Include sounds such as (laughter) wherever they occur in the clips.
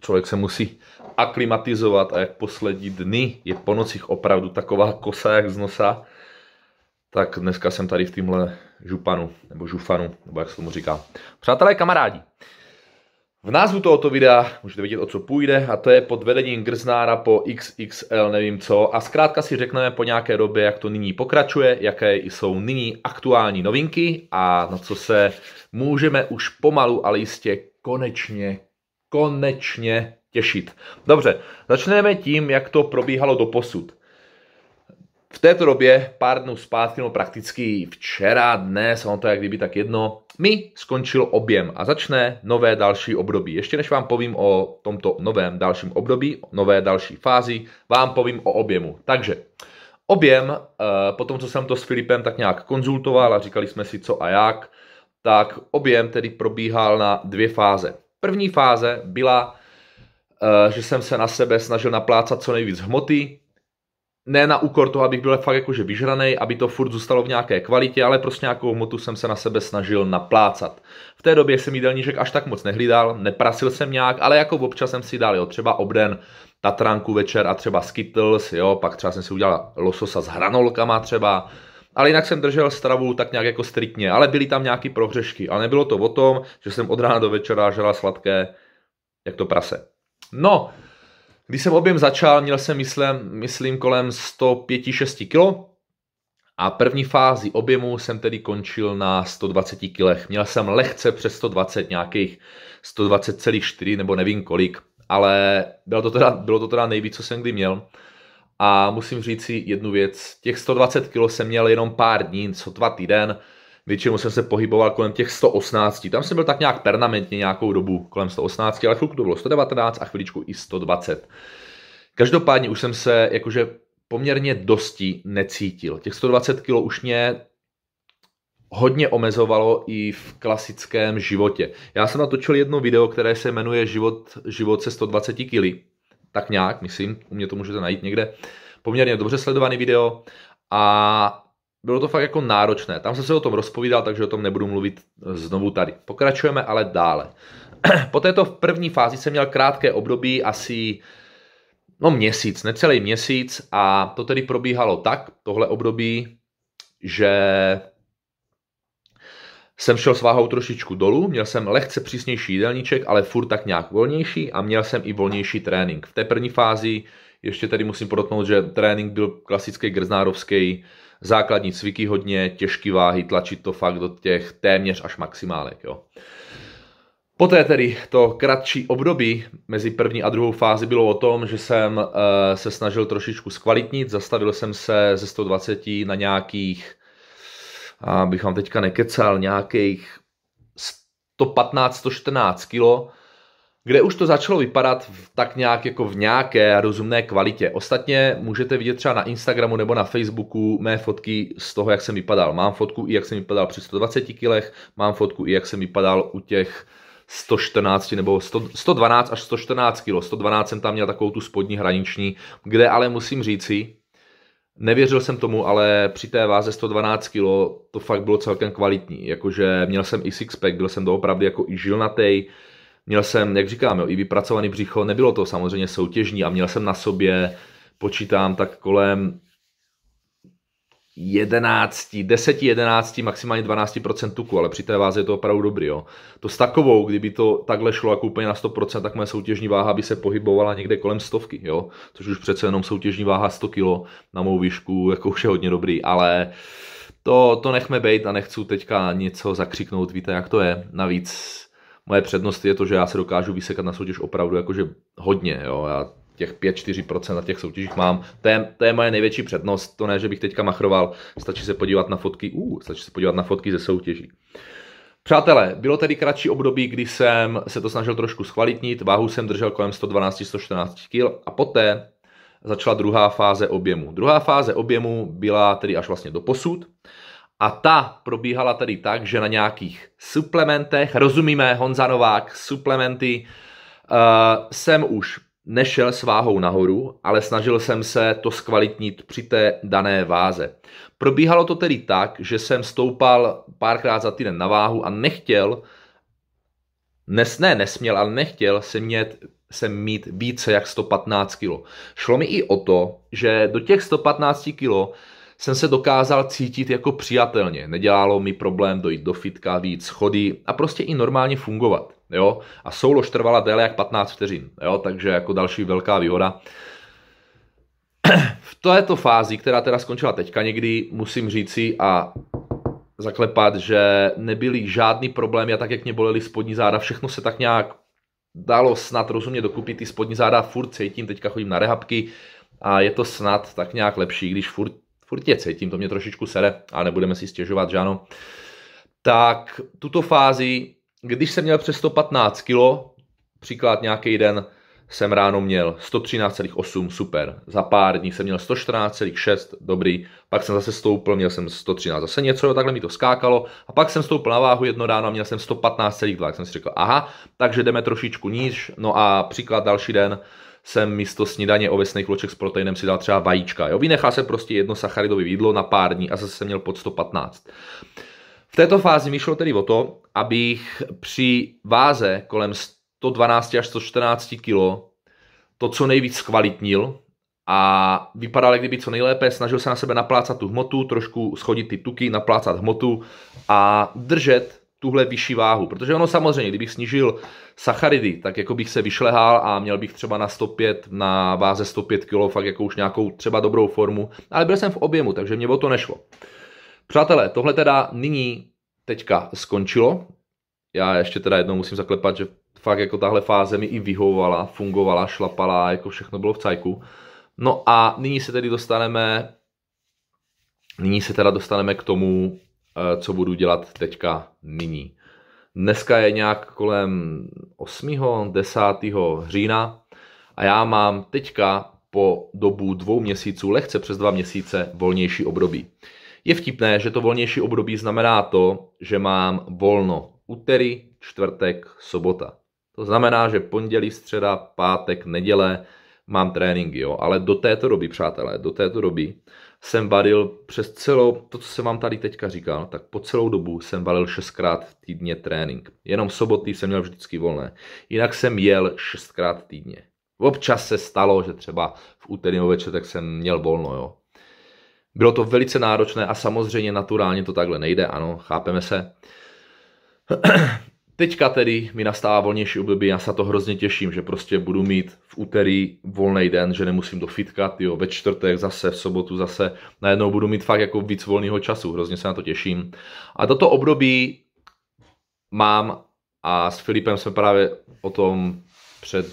člověk se musí aklimatizovat a jak poslední dny je po nocích opravdu taková kosa jak z nosa, tak dneska jsem tady v týmhle županu, nebo žufanu, nebo jak se tomu říká. Přátelé, kamarádi, v názvu tohoto videa můžete vidět, o co půjde, a to je pod vedením Grznára po XXL nevím co. A zkrátka si řekneme po nějaké době, jak to nyní pokračuje, jaké jsou nyní aktuální novinky a na co se můžeme už pomalu, ale jistě konečně, konečně těšit. Dobře, začneme tím, jak to probíhalo do posud. V této době, pár dnů zpátky, no prakticky včera, dnes, ono to jak kdyby tak jedno, mi skončil objem a začne nové další období. Ještě než vám povím o tomto novém dalším období, nové další fázi, vám povím o objemu. Takže objem, eh, po tom, co jsem to s Filipem tak nějak konzultoval a říkali jsme si co a jak, tak objem tedy probíhal na dvě fáze. První fáze byla, eh, že jsem se na sebe snažil naplácat co nejvíc hmoty, ne na úkor toho, abych byl fakt jakože vyžraný, aby to furt zůstalo v nějaké kvalitě, ale prostě nějakou hmotu jsem se na sebe snažil naplácat. V té době jsem jídelníček až tak moc nehlídal, neprasil jsem nějak, ale jako občas jsem si dal, jo, třeba obden Tatranku večer a třeba Skittles, jo, pak třeba jsem si udělal lososa s hranolkama třeba, ale jinak jsem držel stravu tak nějak jako striktně, ale byly tam nějaké prohřešky. A nebylo to o tom, že jsem od rána do večera žela sladké, jak to prase. No, když jsem objem začal, měl jsem, myslím, myslím kolem 105-6 kg a první fázi objemu jsem tedy končil na 120 kg. Měl jsem lehce přes 120, nějakých 120,4 nebo nevím kolik, ale bylo to teda, bylo to teda nejvíc, co jsem kdy měl. A musím říct si jednu věc, těch 120 kg jsem měl jenom pár dní, co dva týden, většinou jsem se pohyboval kolem těch 118, tam jsem byl tak nějak permanentně nějakou dobu kolem 118, ale chvilku to bylo 119 a chviličku i 120. Každopádně už jsem se jakože poměrně dosti necítil. Těch 120 kg už mě hodně omezovalo i v klasickém životě. Já jsem natočil jedno video, které se jmenuje Život, život se 120 kg tak nějak, myslím, u mě to můžete najít někde, poměrně dobře sledovaný video a bylo to fakt jako náročné. Tam jsem se o tom rozpovídal, takže o tom nebudu mluvit eh, znovu tady. Pokračujeme ale dále. (clears throat) po této první fázi jsem měl krátké období, asi no měsíc, necelý měsíc a to tedy probíhalo tak, tohle období, že jsem šel s váhou trošičku dolů, měl jsem lehce přísnější jídelníček, ale furt tak nějak volnější a měl jsem i volnější trénink. V té první fázi ještě tady musím podotknout, že trénink byl klasický grznárovský, základní cviky hodně, těžký váhy, tlačit to fakt do těch téměř až maximálek. Jo. Poté tedy to kratší období mezi první a druhou fázi bylo o tom, že jsem eh, se snažil trošičku zkvalitnit, zastavil jsem se ze 120 na nějakých a bych vám teďka nekecal, nějakých 115-114 kilo, kde už to začalo vypadat v, tak nějak jako v nějaké rozumné kvalitě. Ostatně můžete vidět třeba na Instagramu nebo na Facebooku mé fotky z toho, jak jsem vypadal. Mám fotku i jak jsem vypadal při 120 kilech, mám fotku i jak jsem vypadal u těch 114 nebo 100, 112 až 114 kg. 112 jsem tam měl takovou tu spodní hraniční, kde ale musím říci, Nevěřil jsem tomu, ale při té váze 112 kg to fakt bylo celkem kvalitní. Jakože měl jsem i sixpack, byl jsem doopravdy jako i žilnatý. měl jsem, jak říkám, jo, i vypracovaný břicho, nebylo to samozřejmě soutěžní a měl jsem na sobě, počítám tak kolem 11, 10, 11, maximálně 12% tuku, ale při té váze je to opravdu dobrý. Jo. To s takovou, kdyby to takhle šlo jako úplně na 100%, tak moje soutěžní váha by se pohybovala někde kolem stovky, jo. což už přece jenom soutěžní váha 100 kg na mou výšku, jako už je hodně dobrý, ale to, to nechme být a nechci teďka něco zakřiknout, víte, jak to je. Navíc moje přednost je to, že já se dokážu vysekat na soutěž opravdu jakože hodně, jo. Já těch 5-4% na těch soutěžích mám. To je, to je moje největší přednost, to ne, že bych teďka machroval, stačí se podívat na fotky, ú, stačí se podívat na fotky ze soutěží. Přátelé, bylo tedy kratší období, kdy jsem se to snažil trošku schvalitnit, váhu jsem držel kolem 112-114 kg a poté začala druhá fáze objemu. Druhá fáze objemu byla tedy až vlastně do posud a ta probíhala tedy tak, že na nějakých suplementech, rozumíme Honza Novák, suplementy, uh, eh, jsem už nešel s váhou nahoru, ale snažil jsem se to zkvalitnit při té dané váze. Probíhalo to tedy tak, že jsem stoupal párkrát za týden na váhu a nechtěl, nes, ne, nesměl, ale nechtěl se mít, jsem mít více jak 115 kg. Šlo mi i o to, že do těch 115 kg jsem se dokázal cítit jako přijatelně. Nedělalo mi problém dojít do fitka, víc schody a prostě i normálně fungovat. Jo? A soulož trvala déle jak 15 vteřin, jo? takže jako další velká výhoda. (clears throat) V této fázi, která teda skončila teďka někdy, musím říci a zaklepat, že nebyly žádný problém. Já tak, jak mě bolely spodní záda, všechno se tak nějak dalo snad rozumně dokupit, ty spodní záda furt cítím, teďka chodím na rehabky a je to snad tak nějak lepší, když furt, furt je cítím, to mě trošičku sere, ale nebudeme si stěžovat, že ano. Tak tuto fázi když jsem měl přes 115 kilo, příklad nějaký den jsem ráno měl 113,8, super. Za pár dní jsem měl 114,6, dobrý. Pak jsem zase stoupil, měl jsem 113, zase něco, takhle mi to skákalo. A pak jsem stoupil na váhu jedno ráno a měl jsem 115,2, tak jsem si řekl, aha, takže jdeme trošičku níž. No a příklad další den jsem místo snídaně ovesných vloček s proteinem si dal třeba vajíčka. Jo? Vynechá se prostě jedno sacharidové jídlo na pár dní a zase jsem měl pod 115. V této fázi mi šlo tedy o to, abych při váze kolem 112 až 114 kg to co nejvíc zkvalitnil a vypadal, kdyby co nejlépe, snažil se na sebe naplácat tu hmotu, trošku schodit ty tuky, naplácat hmotu a držet tuhle vyšší váhu. Protože ono samozřejmě, kdybych snížil sacharidy, tak jako bych se vyšlehal a měl bych třeba na 105, na váze 105 kg, fakt jako už nějakou třeba dobrou formu, ale byl jsem v objemu, takže mě o to nešlo. Přátelé, tohle teda nyní teďka skončilo. Já ještě teda jednou musím zaklepat, že fakt jako tahle fáze mi i vyhovovala, fungovala, šlapala, jako všechno bylo v cajku. No a nyní se tedy dostaneme, nyní se teda dostaneme k tomu, eh, co budu dělat teďka nyní. Dneska je nějak kolem 8. 10. října a já mám teďka po dobu dvou měsíců, lehce přes dva měsíce, volnější období. Je vtipné, že to volnější období znamená to, že mám volno úterý, čtvrtek, sobota. To znamená, že pondělí, středa, pátek, neděle mám tréninky, jo. Ale do této doby, přátelé, do této doby jsem varil přes celou, to, co jsem vám tady teďka říkal, tak po celou dobu jsem valil šestkrát týdně trénink. Jenom soboty jsem měl vždycky volné. Jinak jsem jel šestkrát týdně. Občas se stalo, že třeba v úterý večer tak jsem měl volno, jo. Bylo to velice náročné a samozřejmě naturálně to takhle nejde, ano, chápeme se. (clears throat) Teďka tedy mi nastává volnější období, já se to hrozně těším, že prostě budu mít v úterý volný den, že nemusím do fitka, jo, ve čtvrtek zase, v sobotu zase, najednou budu mít fakt jako víc volného času, hrozně se na to těším. A toto období mám a s Filipem jsme právě o tom před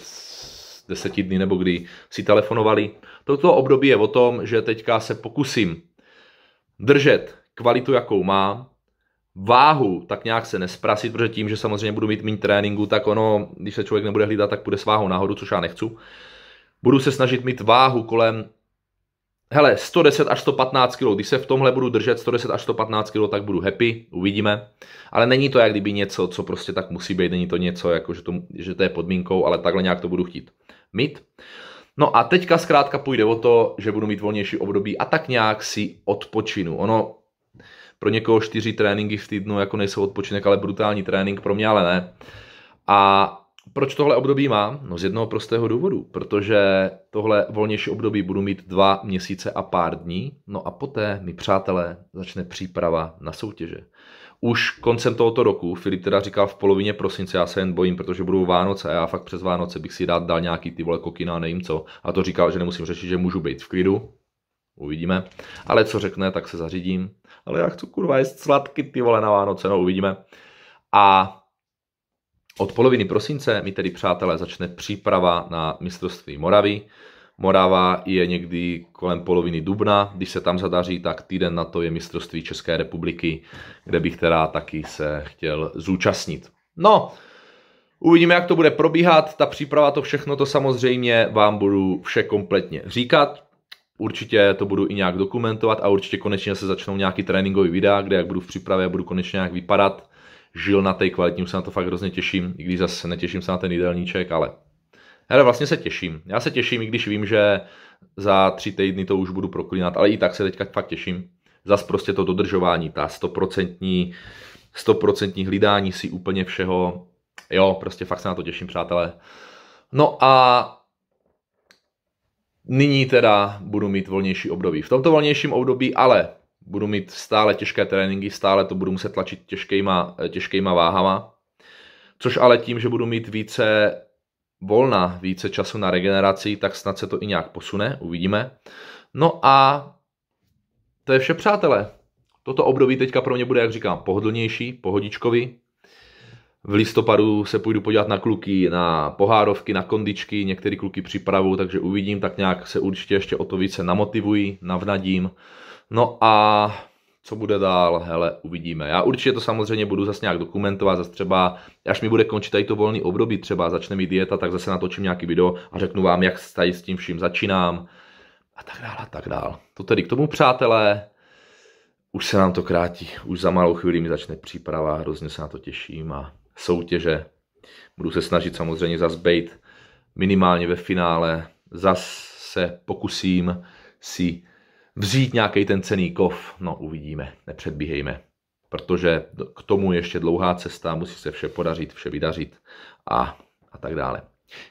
deseti dny nebo kdy si telefonovali Toto období je o tom, že teďka se pokusím držet kvalitu, jakou mám, váhu tak nějak se nesprasit, protože tím, že samozřejmě budu mít méně tréninku, tak ono, když se člověk nebude hlídat, tak půjde s váhou nahoru, což já nechci. Budu se snažit mít váhu kolem Hele, 110 až 115 kg, když se v tomhle budu držet 110 až 115 kg, tak budu happy, uvidíme. Ale není to jak kdyby něco, co prostě tak musí být, není to něco, jako že to, že to je podmínkou, ale takhle nějak to budu chtít mít. No a teďka zkrátka půjde o to, že budu mít volnější období a tak nějak si odpočinu. Ono pro někoho čtyři tréninky v týdnu jako nejsou odpočinek, ale brutální trénink, pro mě ale ne. A proč tohle období mám? No z jednoho prostého důvodu, protože tohle volnější období budu mít dva měsíce a pár dní, no a poté mi přátelé začne příprava na soutěže už koncem tohoto roku, Filip teda říkal v polovině prosince, já se jen bojím, protože budou Vánoce a já fakt přes Vánoce bych si rád dal nějaký ty vole kokina, nevím co. A to říkal, že nemusím řešit, že můžu být v klidu, uvidíme. Ale co řekne, tak se zařídím. Ale já chci kurva jíst sladky ty vole na Vánoce, no uvidíme. A od poloviny prosince mi tedy přátelé začne příprava na mistrovství Moravy. Morava je někdy kolem poloviny dubna, když se tam zadaří, tak týden na to je mistrovství České republiky, kde bych teda taky se chtěl zúčastnit. No, uvidíme, jak to bude probíhat, ta příprava, to všechno, to samozřejmě vám budu vše kompletně říkat, určitě to budu i nějak dokumentovat a určitě konečně se začnou nějaký tréninkový videa, kde jak budu v přípravě, budu konečně nějak vypadat, žil na té kvalitní, už se na to fakt hrozně těším, i když zase netěším se na ten jídelníček, ale Hele, vlastně se těším. Já se těším, i když vím, že za tři týdny to už budu proklínat, ale i tak se teďka fakt těším. Zas prostě to dodržování, ta stoprocentní, stoprocentní hlídání si úplně všeho. Jo, prostě fakt se na to těším, přátelé. No a nyní teda budu mít volnější období. V tomto volnějším období ale budu mít stále těžké tréninky, stále to budu muset tlačit těžkýma, těžkýma váhama, což ale tím, že budu mít více volna více času na regeneraci, tak snad se to i nějak posune, uvidíme. No a to je vše, přátelé. Toto období teďka pro mě bude, jak říkám, pohodlnější, pohodičkový. V listopadu se půjdu podívat na kluky, na pohárovky, na kondičky, některé kluky připravu, takže uvidím, tak nějak se určitě ještě o to více namotivuji, navnadím. No a co bude dál, hele, uvidíme. Já určitě to samozřejmě budu zase nějak dokumentovat, zase třeba, až mi bude končit tady to volný období, třeba začne mi dieta, tak zase natočím nějaký video a řeknu vám, jak tady s tím vším začínám a tak dále, a tak dále. To tedy k tomu, přátelé, už se nám to krátí, už za malou chvíli mi začne příprava, hrozně se na to těším a soutěže. Budu se snažit samozřejmě zase být minimálně ve finále, zase se pokusím si vzít nějaký ten cený kov. No uvidíme, nepředbíhejme, protože k tomu ještě dlouhá cesta, musí se vše podařit, vše vydařit a, a tak dále.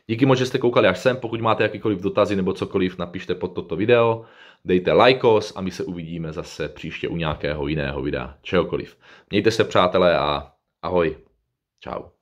Díky moc, že jste koukali až sem, pokud máte jakýkoliv dotazy nebo cokoliv, napište pod toto video, dejte lajkos a my se uvidíme zase příště u nějakého jiného videa, čehokoliv. Mějte se přátelé a ahoj, čau.